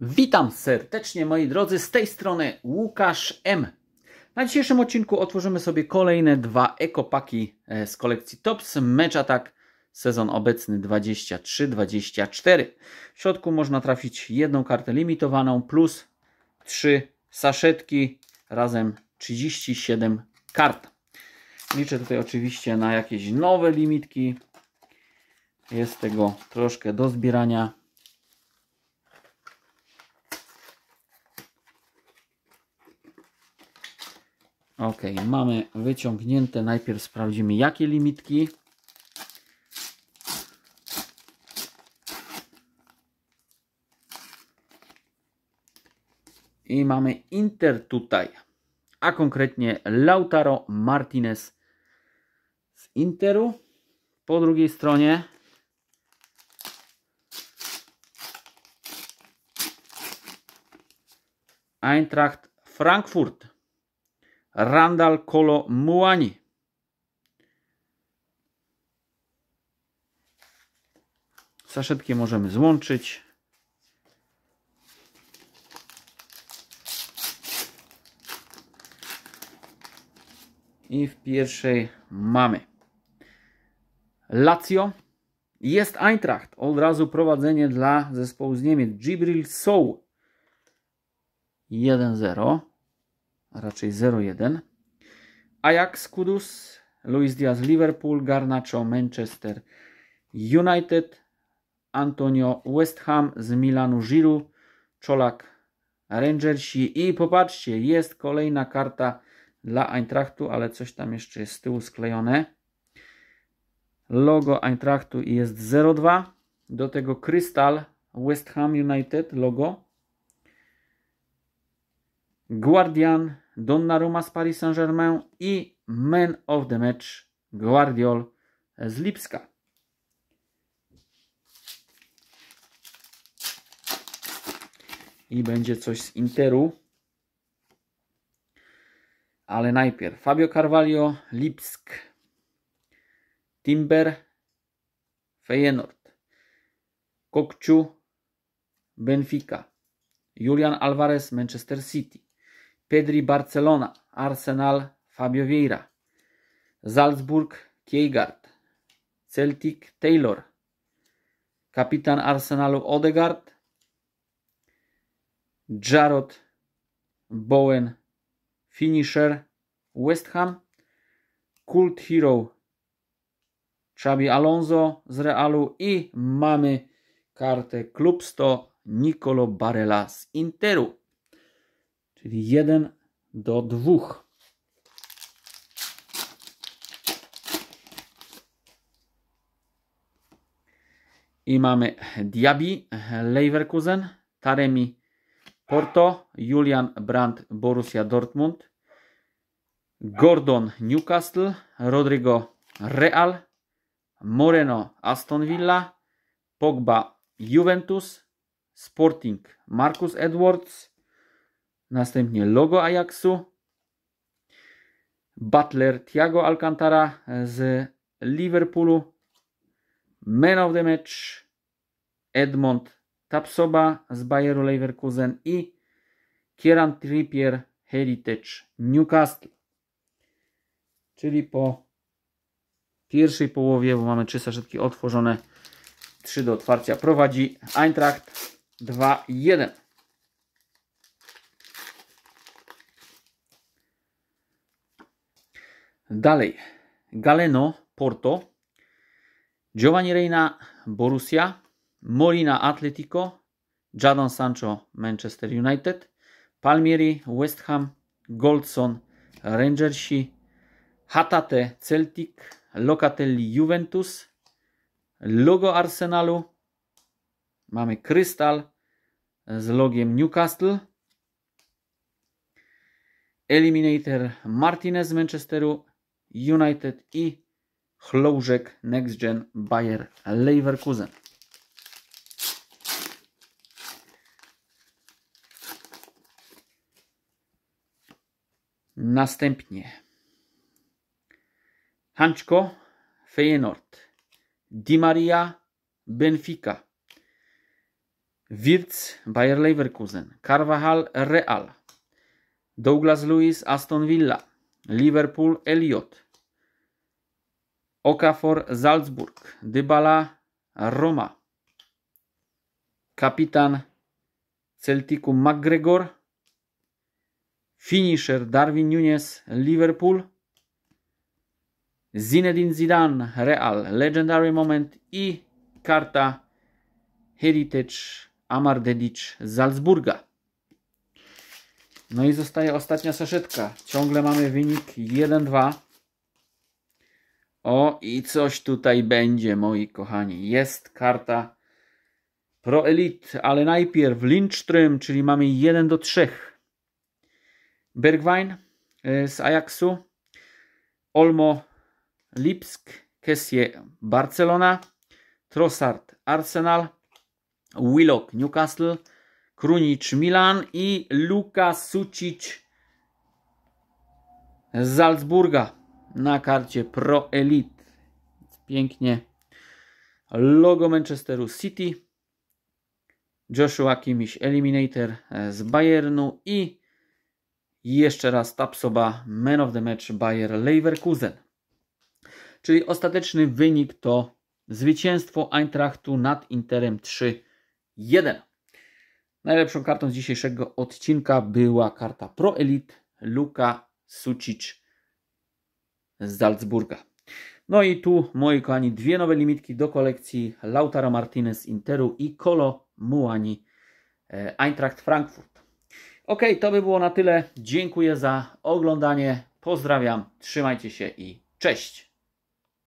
Witam serdecznie moi drodzy, z tej strony Łukasz M. Na dzisiejszym odcinku otworzymy sobie kolejne dwa ekopaki e, z kolekcji Tops Match Attack sezon obecny 23-24. W środku można trafić jedną kartę limitowaną plus trzy saszetki razem 37 kart. Liczę tutaj oczywiście na jakieś nowe limitki. Jest tego troszkę do zbierania Ok, mamy wyciągnięte. Najpierw sprawdzimy, jakie limitki. I mamy Inter tutaj, a konkretnie Lautaro Martinez z Interu. Po drugiej stronie Eintracht Frankfurt Randall Kolo Muani. Saszetki możemy złączyć. I w pierwszej mamy Lazio. Jest Eintracht. Od razu prowadzenie dla zespołu z Niemiec. Gibril Sou 1-0 a raczej 0-1. Ajax Kudus, Luis Diaz Liverpool, Garnacho Manchester United, Antonio West Ham z Milanu Giru, Czolak Rangersi i popatrzcie, jest kolejna karta dla Eintrachtu, ale coś tam jeszcze jest z tyłu sklejone. Logo Eintrachtu jest 02. Do tego Krystal West Ham United logo Guardian, Donnarumma z Paris Saint-Germain i Man of the Match Guardiol z Lipska. I będzie coś z Interu. Ale najpierw Fabio Carvalho, Lipsk. Timber, Feyenoord. Kokciu, Benfica. Julian Alvarez, Manchester City. Pedri Barcelona, Arsenal Fabio Vieira, Salzburg Kiegard, Celtic Taylor, kapitan Arsenalu Odegaard, Jarrod Bowen finisher West Ham, Cult Hero Xabi Alonso z Realu i mamy kartę klub 100 Nicolo Barella z Interu czyli 1 do 2. I mamy Diaby, Leverkusen, Taremi, Porto, Julian Brandt, Borussia Dortmund, Gordon, Newcastle, Rodrigo, Real, Moreno, Aston Villa, Pogba, Juventus, Sporting, Marcus Edwards, Następnie logo Ajaxu. Butler Thiago Alcantara z Liverpoolu. Man of the match Edmond Tapsoba z Bayeru Leverkusen i Kieran Trippier Heritage Newcastle. Czyli po pierwszej połowie, bo mamy trzy saszetki otworzone, trzy do otwarcia prowadzi Eintracht 2-1. Dalej. Galeno, Porto. Giovanni Reina, Borussia. Molina, Atletico. Jadon Sancho, Manchester United. Palmieri, West Ham. Goldson, Rangersi. Hatate, Celtic. Locatelli, Juventus. Logo Arsenalu. Mamy Krystal z logiem Newcastle. Eliminator Martinez z Manchesteru United i Chloużek Next Gen Bayer Leverkusen. Następnie Hanczko Feyenoord, Di Maria Benfica, Wirtz Bayer Leverkusen, Carvajal Real, Douglas Lewis Aston Villa, Liverpool Elliot, Okafor Salzburg, Dybala Roma, kapitan Celticu McGregor, finisher Darwin Nunes Liverpool, Zinedine Zidane Real Legendary Moment i karta Heritage Amar Dedic Salzburga. No i zostaje ostatnia saszetka. Ciągle mamy wynik 1-2. O, i coś tutaj będzie, moi kochani. Jest karta Pro Elite, ale najpierw Lindström, czyli mamy 1 do 3. Bergwijn y, z Ajaxu, Olmo Lipsk, Kessie Barcelona, Trossard Arsenal, Willock Newcastle, Krunicz Milan i Luka Sucić z Salzburga na karcie Pro Elite. Pięknie logo Manchesteru City. Joshua Kimmich Eliminator e, z Bayernu i jeszcze raz Tapsoba Man of the Match Bayer Leverkusen. Czyli ostateczny wynik to zwycięstwo Eintrachtu nad Interem 3-1. Najlepszą kartą z dzisiejszego odcinka była karta Pro Elite Luka Sucic z Salzburga. No i tu, moi kochani, dwie nowe limitki do kolekcji Lautaro Martinez Interu i Colo Muani e, Eintracht Frankfurt. Ok, to by było na tyle. Dziękuję za oglądanie. Pozdrawiam, trzymajcie się i cześć!